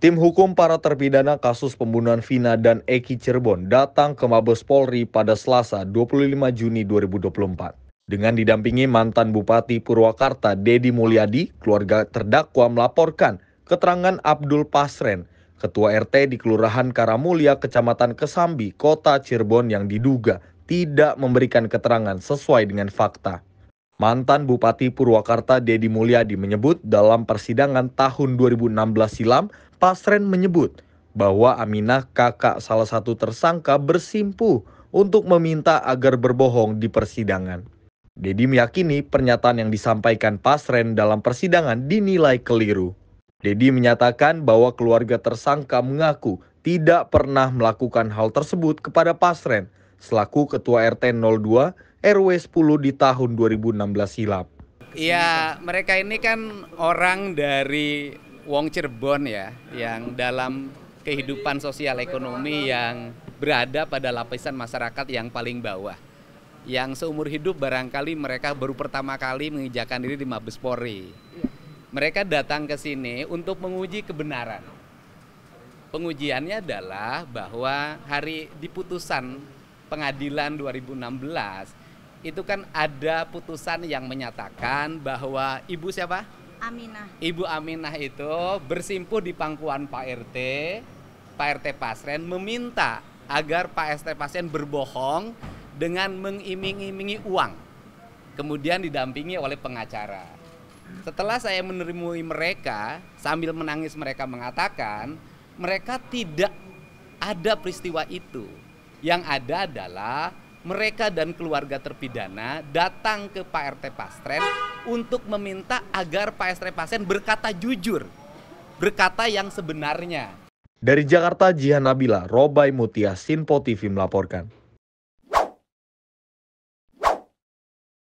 Tim hukum para terpidana kasus pembunuhan Vina dan Eki Cirebon datang ke Mabes Polri pada Selasa 25 Juni 2024. Dengan didampingi mantan Bupati Purwakarta Dedi Mulyadi, keluarga terdakwa melaporkan keterangan Abdul Pasren, ketua RT di Kelurahan Karamulia, Kecamatan Kesambi, Kota Cirebon yang diduga tidak memberikan keterangan sesuai dengan fakta. Mantan Bupati Purwakarta Dedi Mulyadi menyebut dalam persidangan tahun 2016 silam Pasren menyebut bahwa Aminah kakak salah satu tersangka bersimpuh untuk meminta agar berbohong di persidangan. Dedi meyakini pernyataan yang disampaikan Pasren dalam persidangan dinilai keliru. Dedi menyatakan bahwa keluarga tersangka mengaku tidak pernah melakukan hal tersebut kepada Pasren selaku Ketua RT 02 RW 10 di tahun 2016 silam. Iya, mereka ini kan orang dari wong Cirebon ya yang dalam kehidupan sosial ekonomi yang berada pada lapisan masyarakat yang paling bawah. Yang seumur hidup barangkali mereka baru pertama kali menginjakan diri di Mabes Polri. Iya. Mereka datang ke sini untuk menguji kebenaran. Pengujiannya adalah bahwa hari di putusan pengadilan 2016 itu kan ada putusan yang menyatakan bahwa ibu siapa? Aminah. Ibu Aminah itu bersimpuh di pangkuan Pak RT, Pak RT Pasren meminta agar Pak ST Pasren berbohong dengan mengiming-imingi uang. Kemudian didampingi oleh pengacara. Setelah saya menerima mereka, sambil menangis mereka mengatakan, mereka tidak ada peristiwa itu. Yang ada adalah mereka dan keluarga terpidana datang ke Pak RT Pastren untuk meminta agar Pak RT Pastren berkata jujur, berkata yang sebenarnya. Dari Jakarta, Jihan Nabila, Robai Mutia, Sinpo TV melaporkan.